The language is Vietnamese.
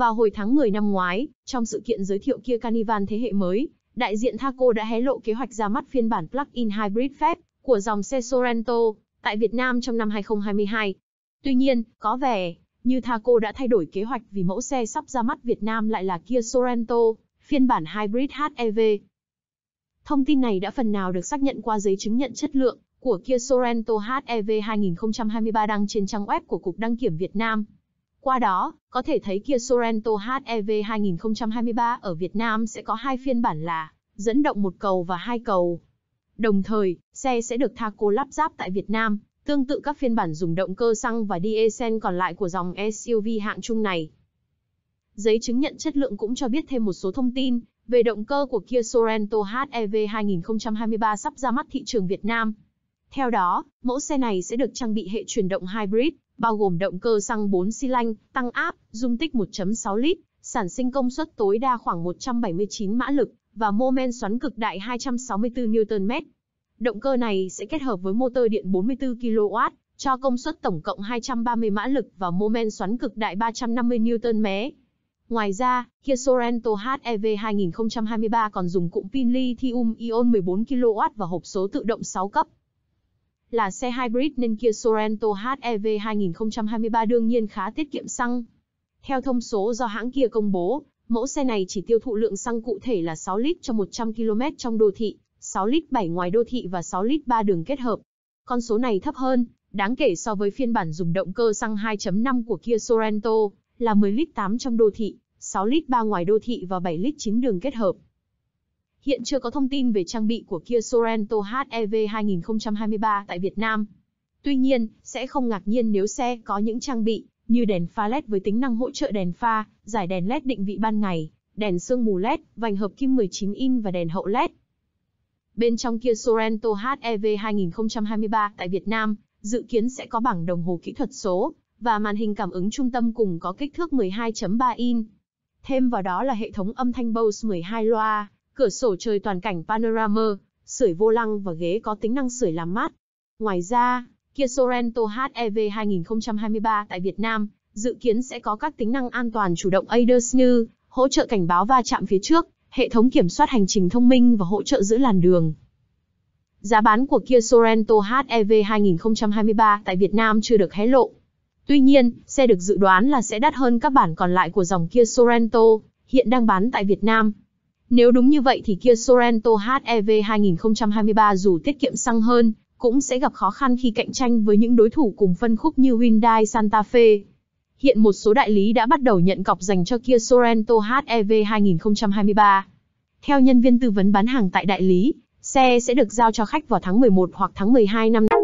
Vào hồi tháng 10 năm ngoái, trong sự kiện giới thiệu Kia Carnival thế hệ mới, đại diện Thaco đã hé lộ kế hoạch ra mắt phiên bản plug-in hybrid phép của dòng xe Sorento tại Việt Nam trong năm 2022. Tuy nhiên, có vẻ như Thaco đã thay đổi kế hoạch vì mẫu xe sắp ra mắt Việt Nam lại là Kia Sorento, phiên bản hybrid HEV. Thông tin này đã phần nào được xác nhận qua giấy chứng nhận chất lượng của Kia Sorento HEV 2023 đăng trên trang web của Cục Đăng kiểm Việt Nam. Qua đó, có thể thấy Kia Sorento HEV 2023 ở Việt Nam sẽ có hai phiên bản là dẫn động một cầu và hai cầu. Đồng thời, xe sẽ được Thaco lắp ráp tại Việt Nam, tương tự các phiên bản dùng động cơ xăng và diesel còn lại của dòng SUV hạng trung này. Giấy chứng nhận chất lượng cũng cho biết thêm một số thông tin về động cơ của Kia Sorento HEV 2023 sắp ra mắt thị trường Việt Nam. Theo đó, mẫu xe này sẽ được trang bị hệ truyền động hybrid bao gồm động cơ xăng 4 xi lanh, tăng áp, dung tích 1.6 lít, sản sinh công suất tối đa khoảng 179 mã lực và mô men xoắn cực đại 264 Nm. Động cơ này sẽ kết hợp với motor điện 44 kW cho công suất tổng cộng 230 mã lực và mô men xoắn cực đại 350 Nm. Ngoài ra, Kia Sorento HEV 2023 còn dùng cụm pin lithium ion 14 kW và hộp số tự động 6 cấp là xe hybrid nên Kia Sorento HEV 2023 đương nhiên khá tiết kiệm xăng. Theo thông số do hãng Kia công bố, mẫu xe này chỉ tiêu thụ lượng xăng cụ thể là 6 lít cho 100 km trong đô thị, 6 lít 7 ngoài đô thị và 6 lít 3 đường kết hợp. Con số này thấp hơn, đáng kể so với phiên bản dùng động cơ xăng 2.5 của Kia Sorento, là 10 lít 8 trong đô thị, 6 lít 3 ngoài đô thị và 7 lít 9 đường kết hợp hiện chưa có thông tin về trang bị của Kia Sorento HEV 2023 tại Việt Nam. Tuy nhiên, sẽ không ngạc nhiên nếu xe có những trang bị như đèn pha LED với tính năng hỗ trợ đèn pha, giải đèn LED định vị ban ngày, đèn sương mù LED, vành hợp kim 19 in và đèn hậu LED. Bên trong Kia Sorento HEV 2023 tại Việt Nam, dự kiến sẽ có bảng đồng hồ kỹ thuật số và màn hình cảm ứng trung tâm cùng có kích thước 12.3 in. Thêm vào đó là hệ thống âm thanh Bose 12 loa, cửa sổ trời toàn cảnh panorama, sưởi vô lăng và ghế có tính năng sưởi làm mát. Ngoài ra, Kia Sorento HEV 2023 tại Việt Nam dự kiến sẽ có các tính năng an toàn chủ động ADAS như hỗ trợ cảnh báo va chạm phía trước, hệ thống kiểm soát hành trình thông minh và hỗ trợ giữ làn đường. Giá bán của Kia Sorento HEV 2023 tại Việt Nam chưa được hé lộ. Tuy nhiên, xe được dự đoán là sẽ đắt hơn các bản còn lại của dòng Kia Sorento hiện đang bán tại Việt Nam. Nếu đúng như vậy thì Kia Sorento HEV 2023 dù tiết kiệm xăng hơn, cũng sẽ gặp khó khăn khi cạnh tranh với những đối thủ cùng phân khúc như Hyundai Santa Fe. Hiện một số đại lý đã bắt đầu nhận cọc dành cho Kia Sorento HEV 2023. Theo nhân viên tư vấn bán hàng tại đại lý, xe sẽ được giao cho khách vào tháng 11 hoặc tháng 12 năm nay.